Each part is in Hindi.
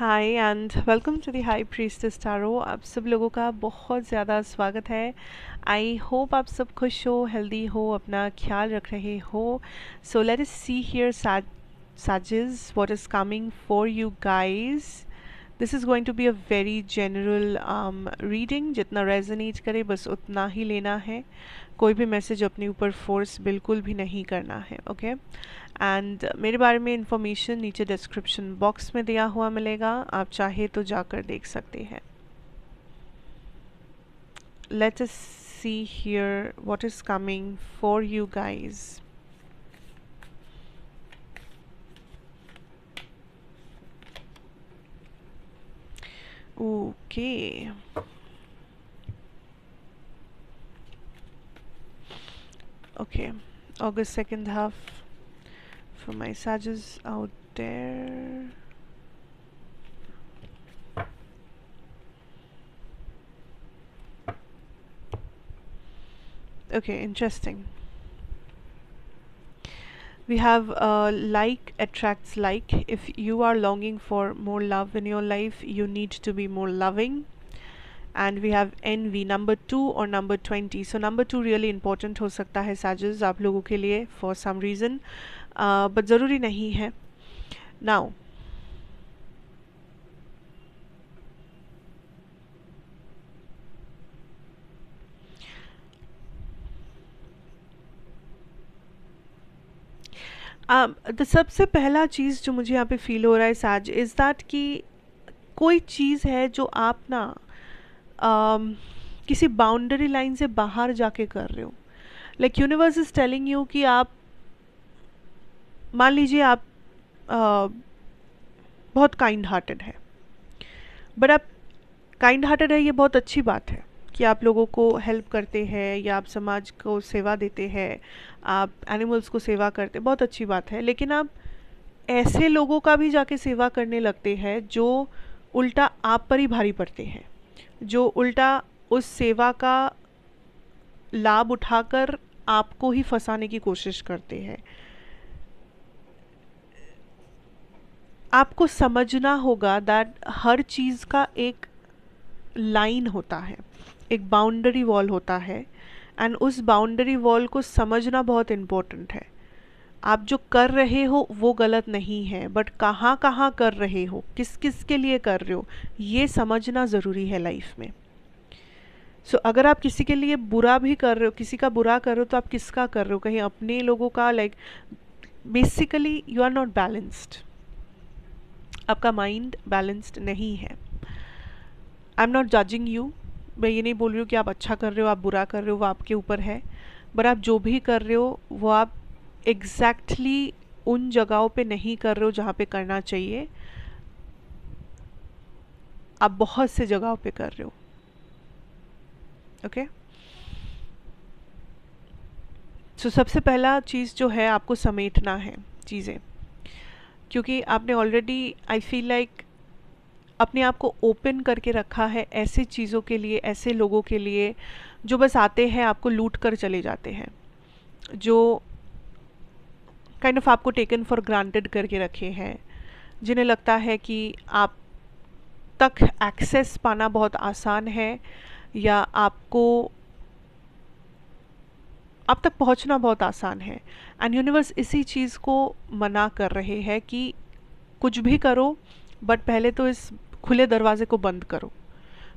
Hi and welcome to the high priestess tarot आप सब लोगों का बहुत ज़्यादा स्वागत है आई होप आप सब खुश हो हेल्दी हो अपना ख्याल रख रहे हो so let us see here sages what is coming for you guys this is going to be a very general reading जितना रेजनेट करे बस उतना ही लेना है कोई भी मैसेज अपने ऊपर फोर्स बिल्कुल भी नहीं करना है ओके okay? एंड uh, मेरे बारे में इंफॉर्मेशन नीचे डिस्क्रिप्शन बॉक्स में दिया हुआ मिलेगा आप चाहे तो जाकर देख सकते हैं let us see what is coming for you guys Okay. Okay. August second half for my Sages out there. Okay, interesting we have uh, like attracts like if you are longing for more love in your life you need to be more loving and we have envy number 2 or number 20 so number 2 really important ho sakta hai sages aap logo ke liye for some reason uh, but zaruri nahi hai now the um, सबसे पहला चीज़ जो मुझे यहाँ पे फील हो रहा है साज इज़ दैट कि कोई चीज़ है जो आप ना um, किसी बाउंड्री लाइन से बाहर जाके कर रहे हो like universe is telling you कि आप मान लीजिए आप uh, बहुत काइंड हार्टेड है बट आप काइंड हार्टेड है ये बहुत अच्छी बात है कि आप लोगों को हेल्प करते हैं या आप समाज को सेवा देते हैं आप एनिमल्स को सेवा करते बहुत अच्छी बात है लेकिन आप ऐसे लोगों का भी जाके सेवा करने लगते हैं जो उल्टा आप पर ही भारी पड़ते हैं जो उल्टा उस सेवा का लाभ उठाकर आपको ही फंसाने की कोशिश करते हैं आपको समझना होगा दैट हर चीज़ का एक लाइन होता है एक बाउंड्री वॉल होता है एंड उस बाउंड्री वॉल को समझना बहुत इम्पोर्टेंट है आप जो कर रहे हो वो गलत नहीं है बट कहाँ कहाँ कर रहे हो किस किस के लिए कर रहे हो ये समझना ज़रूरी है लाइफ में सो so, अगर आप किसी के लिए बुरा भी कर रहे हो किसी का बुरा कर रहे हो तो आप किसका कर रहे हो कहीं अपने लोगों का like basically you are not balanced आपका माइंड बैलेंस्ड नहीं है I am not judging you मैं ये नहीं बोल रही हूँ कि आप अच्छा कर रहे हो आप बुरा कर रहे हो वो आपके ऊपर है बट आप जो भी कर रहे हो वो आप एग्जैक्टली exactly उन जगहों पे नहीं कर रहे हो जहाँ पे करना चाहिए आप बहुत से जगहों पे कर रहे हो ओके okay? सो so, सबसे पहला चीज़ जो है आपको समेटना है चीज़ें क्योंकि आपने ऑलरेडी आई फील लाइक अपने आप को ओपन करके रखा है ऐसे चीज़ों के लिए ऐसे लोगों के लिए जो बस आते हैं आपको लूट कर चले जाते हैं जो काइंड kind ऑफ of आपको टेकन फॉर ग्रांटेड करके रखे हैं जिन्हें लगता है कि आप तक एक्सेस पाना बहुत आसान है या आपको आप तक पहुंचना बहुत आसान है एंड यूनिवर्स इसी चीज़ को मना कर रहे हैं कि कुछ भी करो बट पहले तो इस खुले दरवाजे को बंद करो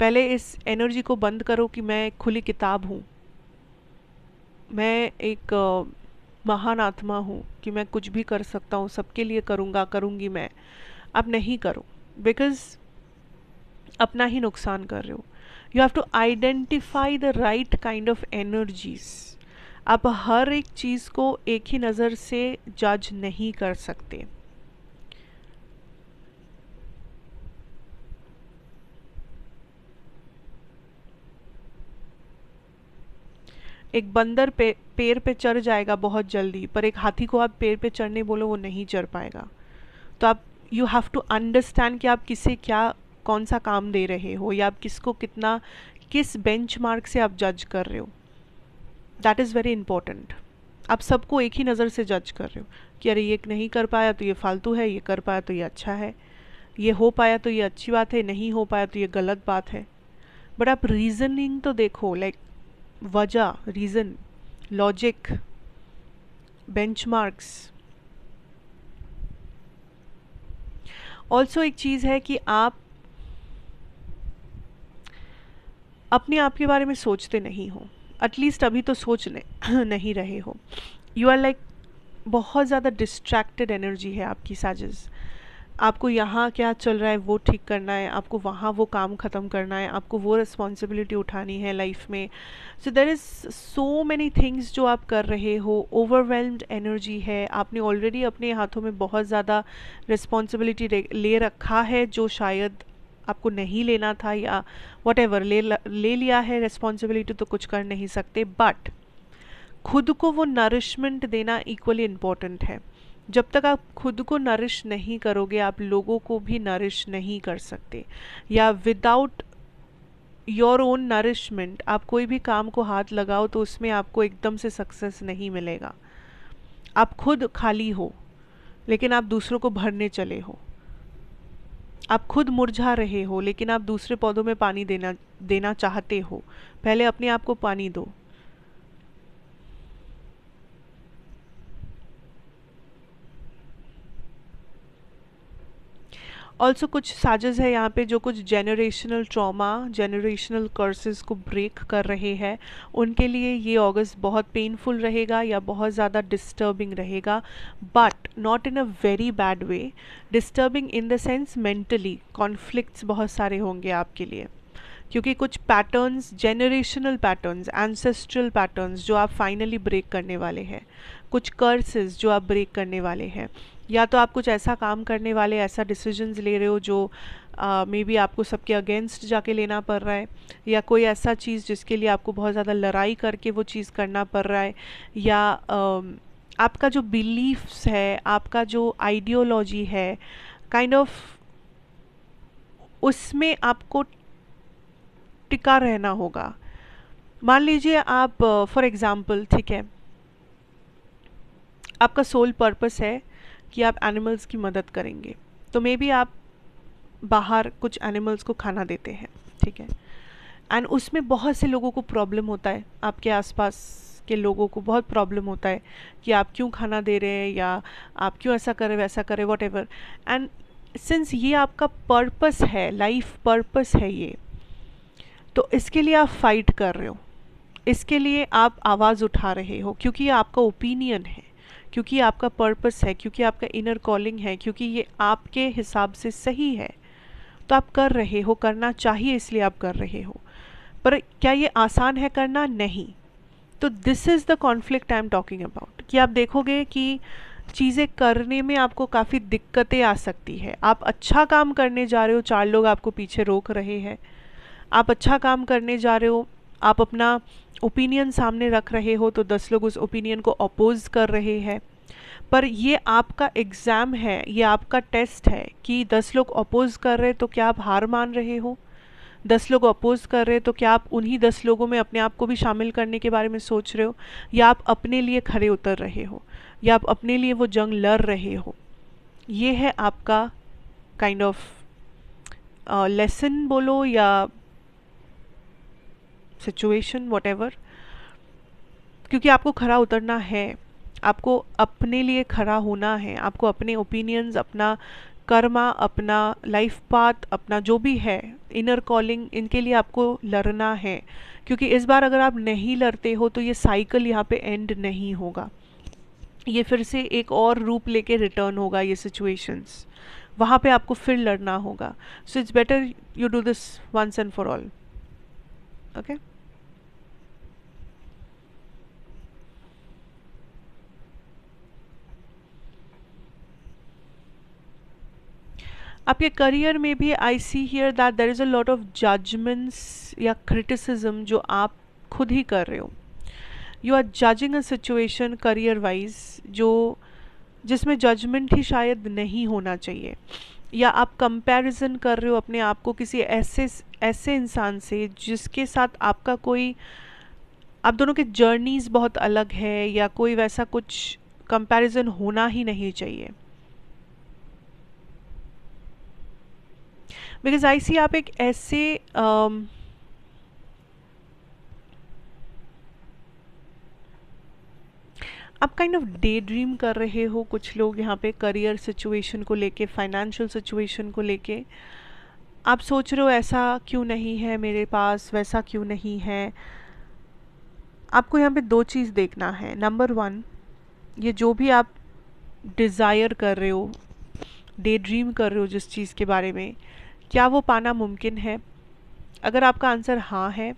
पहले इस एनर्जी को बंद करो कि मैं एक खुली किताब हूँ मैं एक महान आत्मा हूँ कि मैं कुछ भी कर सकता हूँ सबके लिए करूँगा करूँगी मैं अब नहीं करो बिकॉज अपना ही नुकसान कर रहे हो you have to identify the right kind of energies आप हर एक चीज़ को एक ही नज़र से जज नहीं कर सकते एक बंदर पे पेड़ पे चढ़ जाएगा बहुत जल्दी पर एक हाथी को आप पेड़ पे चढ़ने बोलो वो नहीं चढ़ पाएगा तो आप यू हैव टू अंडरस्टैंड कि आप किसे क्या कौन सा काम दे रहे हो या आप किसको कितना किस बेंच से आप जज कर रहे हो दैट इज़ वेरी इंपॉर्टेंट आप सबको एक ही नज़र से जज कर रहे हो कि अरे ये नहीं कर पाया तो ये फालतू है ये कर पाया तो ये अच्छा है ये हो पाया तो ये अच्छी बात है नहीं हो पाया तो ये गलत बात है बट आप रीजनिंग तो देखो लाइक like, वजह रीज़न लॉजिक बेंचमार्क्स ऑल्सो एक चीज़ है कि आप अपने आप के बारे में सोचते नहीं हो एटलीस्ट अभी तो सोच नहीं रहे हो यू आर लाइक बहुत ज़्यादा डिस्ट्रैक्टेड एनर्जी है आपकी साजिश आपको यहाँ क्या चल रहा है वो ठीक करना है आपको वहाँ वो काम ख़त्म करना है आपको वो रिस्पॉन्सिबिलिटी उठानी है लाइफ में so there is so many things जो आप कर रहे हो ओवरवेलम्ड एनर्जी है आपने ऑलरेडी अपने हाथों में बहुत ज़्यादा रिस्पॉन्सिबिलिटी ले रखा है जो शायद आपको नहीं लेना था या वट ले ले लिया है रिस्पॉन्सिबिलिटी तो कुछ कर नहीं सकते बट खुद को वो नरिशमेंट देना इक्वली इम्पॉर्टेंट है जब तक आप खुद को नरिश नहीं करोगे आप लोगों को भी नरिश नहीं कर सकते या विदाउट योर ओन नरिशमेंट आप कोई भी काम को हाथ लगाओ तो उसमें आपको एकदम से सक्सेस नहीं मिलेगा आप खुद खाली हो लेकिन आप दूसरों को भरने चले हो आप खुद मुरझा रहे हो लेकिन आप दूसरे पौधों में पानी देना देना चाहते हो पहले अपने आप को पानी दो ऑल्सो कुछ साजेस है यहाँ पे जो कुछ जेनरेशनल ट्रॉमा जेनरेशनल कर्सेज को ब्रेक कर रहे हैं उनके लिए ये ऑगस्ट बहुत पेनफुल रहेगा या बहुत ज़्यादा डिस्टर्बिंग रहेगा but not in a very bad way disturbing in the sense mentally conflicts बहुत सारे होंगे आपके लिए क्योंकि कुछ patterns generational patterns ancestral patterns जो आप फाइनली ब्रेक करने वाले हैं कुछ कर्सेज जो आप ब्रेक करने वाले हैं या तो आप कुछ ऐसा काम करने वाले ऐसा डिसीजंस ले रहे हो जो मे uh, बी आपको सबके अगेंस्ट जाके लेना पड़ रहा है या कोई ऐसा चीज़ जिसके लिए आपको बहुत ज़्यादा लड़ाई करके वो चीज़ करना पड़ रहा है या uh, आपका जो बिलीफ्स है आपका जो आइडियोलॉजी है काइंड kind ऑफ of, उसमें आपको टिका रहना होगा मान लीजिए आप फॉर एग्ज़ाम्पल ठीक है आपका सोल पर्पस है कि आप एनिमल्स की मदद करेंगे तो मे बी आप बाहर कुछ एनिमल्स को खाना देते हैं ठीक है एंड उसमें बहुत से लोगों को प्रॉब्लम होता है आपके आसपास के लोगों को बहुत प्रॉब्लम होता है कि आप क्यों खाना दे रहे हैं या आप क्यों ऐसा करें वैसा करें वॉट एवर एंड सिंस ये आपका पर्पस है लाइफ पर्पस है ये तो इसके लिए आप फाइट कर रहे हो इसके लिए आप आवाज़ उठा रहे हो क्योंकि ये आपका ओपिनियन है क्योंकि आपका पर्पस है क्योंकि आपका इनर कॉलिंग है क्योंकि ये आपके हिसाब से सही है तो आप कर रहे हो करना चाहिए इसलिए आप कर रहे हो पर क्या ये आसान है करना नहीं तो this is the conflict I am talking about कि आप देखोगे कि चीज़ें करने में आपको काफ़ी दिक्कतें आ सकती है आप अच्छा काम करने जा रहे हो चार लोग आपको पीछे रोक रहे हैं आप अच्छा काम करने जा रहे हो आप अपना ओपिनियन सामने रख रहे हो तो दस लोग उस ओपिनियन को अपोज कर रहे हैं पर ये आपका एग्ज़ाम है ये आपका टेस्ट है कि दस लोग अपोज कर रहे तो क्या आप हार मान रहे हो दस लोग अपोज कर रहे तो क्या आप उन्हीं दस लोगों में अपने आप को भी शामिल करने के बारे में सोच रहे हो या आप अपने लिए खड़े उतर रहे हो या आप अपने लिए वो जंग लड़ रहे हो ये है आपका काइंड ऑफ लेसन बोलो या सिचुएशन वट क्योंकि आपको खड़ा उतरना है आपको अपने लिए खड़ा होना है आपको अपने ओपिनियंस अपना कर्मा अपना लाइफ पाथ अपना जो भी है इनर कॉलिंग इनके लिए आपको लड़ना है क्योंकि इस बार अगर आप नहीं लड़ते हो तो ये साइकिल यहाँ पे एंड नहीं होगा ये फिर से एक और रूप लेके रिटर्न होगा ये सिचुएशंस वहाँ पे आपको फिर लड़ना होगा so it's better you do this once and for all okay आपके करियर में भी I see here that there is a lot of judgements या क्रिटिसिज्म जो आप खुद ही कर रहे हो you are judging a situation career wise जो जिसमें जजमेंट ही शायद नहीं होना चाहिए या आप कंपैरिजन कर रहे हो अपने आप को किसी ऐसे ऐसे इंसान से जिसके साथ आपका कोई आप दोनों के जर्नीज़ बहुत अलग है या कोई वैसा कुछ कंपैरिजन होना ही नहीं चाहिए बिकॉज आई सी आप एक ऐसे um, आप काइंड ऑफ डे ड्रीम कर रहे हो कुछ लोग यहाँ पे करियर सिचुएशन को लेके फाइनेंशियल सिचुएशन को लेके आप सोच रहे हो ऐसा क्यों नहीं है मेरे पास वैसा क्यों नहीं है आपको यहाँ पे दो चीज़ देखना है नंबर वन ये जो भी आप डिज़ायर कर रहे हो डे ड्रीम कर रहे हो जिस चीज़ के बारे में क्या वो पाना मुमकिन है अगर आपका आंसर हाँ है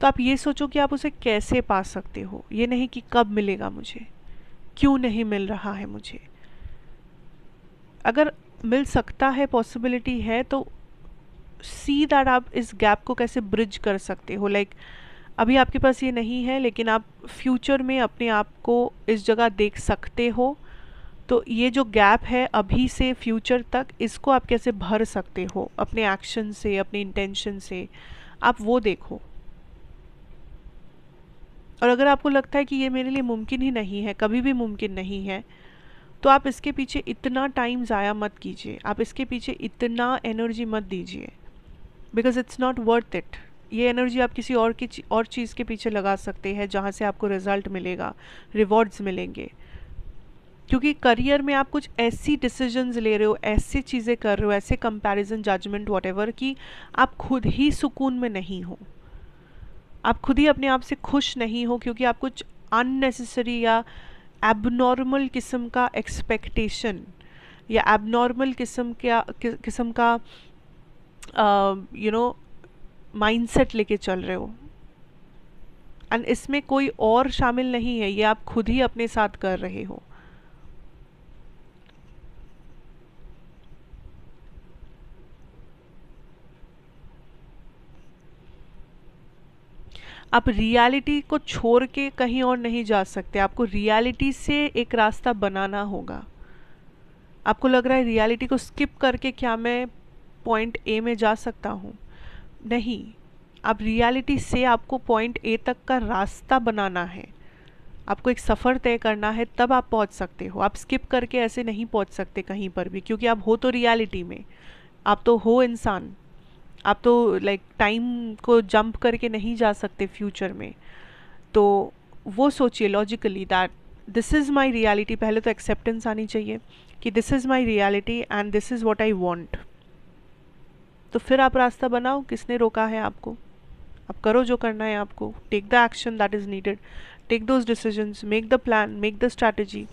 तो आप ये सोचो कि आप उसे कैसे पा सकते हो ये नहीं कि कब मिलेगा मुझे क्यों नहीं मिल रहा है मुझे अगर मिल सकता है पॉसिबिलिटी है तो सी दैट आप इस गैप को कैसे ब्रिज कर सकते हो लाइक like, अभी आपके पास ये नहीं है लेकिन आप फ्यूचर में अपने आप को इस जगह देख सकते हो तो ये जो गैप है अभी से फ्यूचर तक इसको आप कैसे भर सकते हो अपने एक्शन से अपने इंटेंशन से आप वो देखो और अगर आपको लगता है कि ये मेरे लिए मुमकिन ही नहीं है कभी भी मुमकिन नहीं है तो आप इसके पीछे इतना टाइम ज़ाया मत कीजिए आप इसके पीछे इतना एनर्जी मत दीजिए because it's not worth it ये एनर्जी आप किसी और की और चीज़ के पीछे लगा सकते हैं जहाँ से आपको रिज़ल्ट मिलेगा रिवॉर्ड्स मिलेंगे क्योंकि करियर में आप कुछ ऐसी डिसीजंस ले रहे हो ऐसी चीज़ें कर रहे हो ऐसे कंपैरिजन जजमेंट वॉट कि आप खुद ही सुकून में नहीं हो आप खुद ही अपने आप से खुश नहीं हो क्योंकि आप कुछ अननेसेसरी या एबनॉर्मल किस्म का एक्सपेक्टेशन या एबनॉर्मल किस्म का किस्म का यू नो माइंडसेट लेके चल रहे हो एंड इसमें कोई और शामिल नहीं है ये आप खुद ही अपने साथ कर रहे हो आप रियलिटी को छोड़ के कहीं और नहीं जा सकते आपको रियलिटी से एक रास्ता बनाना होगा आपको लग रहा है रियलिटी को स्किप करके क्या मैं पॉइंट ए में जा सकता हूँ नहीं आप रियलिटी से आपको पॉइंट ए तक का रास्ता बनाना है आपको एक सफ़र तय करना है तब आप पहुँच सकते हो आप स्किप करके ऐसे नहीं पहुँच सकते कहीं पर भी क्योंकि आप हो तो रियलिटी में आप तो हो इंसान आप तो लाइक टाइम को जंप करके नहीं जा सकते फ्यूचर में तो वो सोचिए logically that this is my reality पहले तो एक्सेप्टेंस आनी चाहिए कि this is my reality and this is what I want तो फिर आप रास्ता बनाओ किसने रोका है आपको आप करो जो करना है आपको take the action that is needed take those decisions make the plan make the strategy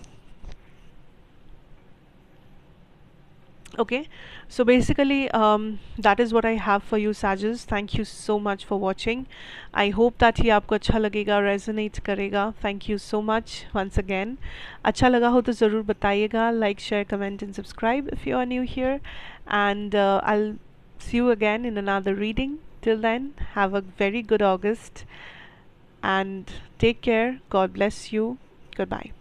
okay so basically um, that is what I have for you Sages thank you so much for watching I hope that ये आपको अच्छा लगेगा resonate करेगा thank you so much once again अच्छा लगा हो तो ज़रूर बताइएगा like share comment and subscribe if you are new here and uh, I'll see you again in another reading till then have a very good August and take care God bless you goodbye